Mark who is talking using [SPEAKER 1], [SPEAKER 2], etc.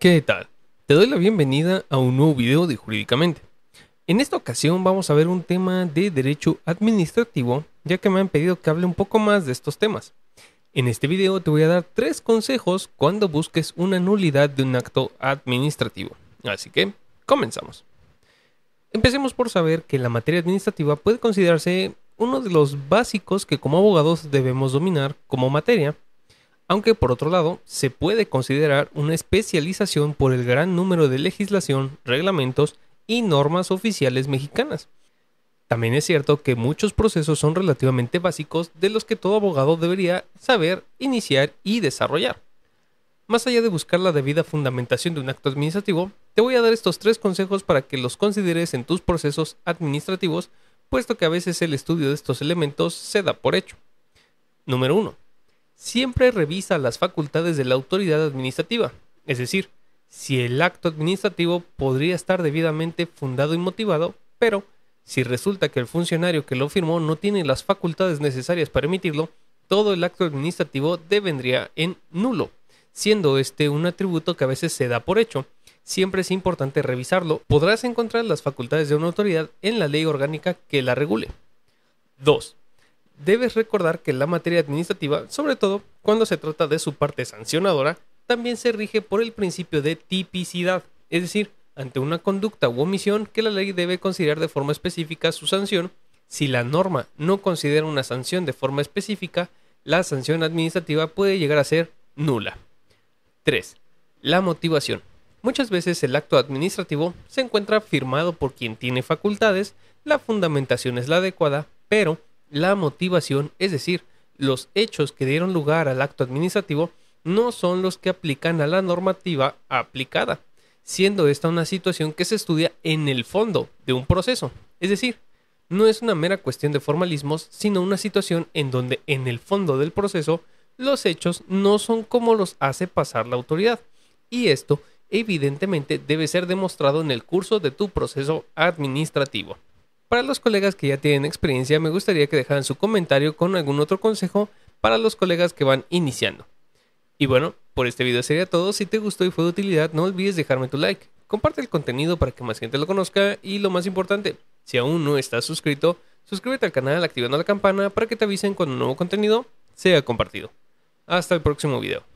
[SPEAKER 1] ¿Qué tal? Te doy la bienvenida a un nuevo video de Jurídicamente. En esta ocasión vamos a ver un tema de derecho administrativo, ya que me han pedido que hable un poco más de estos temas. En este video te voy a dar tres consejos cuando busques una nulidad de un acto administrativo. Así que, comenzamos. Empecemos por saber que la materia administrativa puede considerarse uno de los básicos que como abogados debemos dominar como materia, aunque por otro lado se puede considerar una especialización por el gran número de legislación, reglamentos y normas oficiales mexicanas. También es cierto que muchos procesos son relativamente básicos de los que todo abogado debería saber, iniciar y desarrollar. Más allá de buscar la debida fundamentación de un acto administrativo, te voy a dar estos tres consejos para que los consideres en tus procesos administrativos, puesto que a veces el estudio de estos elementos se da por hecho. Número 1 siempre revisa las facultades de la autoridad administrativa, es decir, si el acto administrativo podría estar debidamente fundado y motivado, pero si resulta que el funcionario que lo firmó no tiene las facultades necesarias para emitirlo, todo el acto administrativo devendría en nulo, siendo este un atributo que a veces se da por hecho. Siempre es importante revisarlo. Podrás encontrar las facultades de una autoridad en la ley orgánica que la regule. 2. Debes recordar que la materia administrativa, sobre todo cuando se trata de su parte sancionadora, también se rige por el principio de tipicidad, es decir, ante una conducta u omisión que la ley debe considerar de forma específica su sanción, si la norma no considera una sanción de forma específica, la sanción administrativa puede llegar a ser nula. 3. La motivación. Muchas veces el acto administrativo se encuentra firmado por quien tiene facultades, la fundamentación es la adecuada, pero la motivación, es decir, los hechos que dieron lugar al acto administrativo, no son los que aplican a la normativa aplicada, siendo esta una situación que se estudia en el fondo de un proceso. Es decir, no es una mera cuestión de formalismos, sino una situación en donde en el fondo del proceso los hechos no son como los hace pasar la autoridad. Y esto evidentemente debe ser demostrado en el curso de tu proceso administrativo. Para los colegas que ya tienen experiencia, me gustaría que dejaran su comentario con algún otro consejo para los colegas que van iniciando. Y bueno, por este video sería todo. Si te gustó y fue de utilidad, no olvides dejarme tu like. Comparte el contenido para que más gente lo conozca y lo más importante, si aún no estás suscrito, suscríbete al canal activando la campana para que te avisen cuando un nuevo contenido sea compartido. Hasta el próximo video.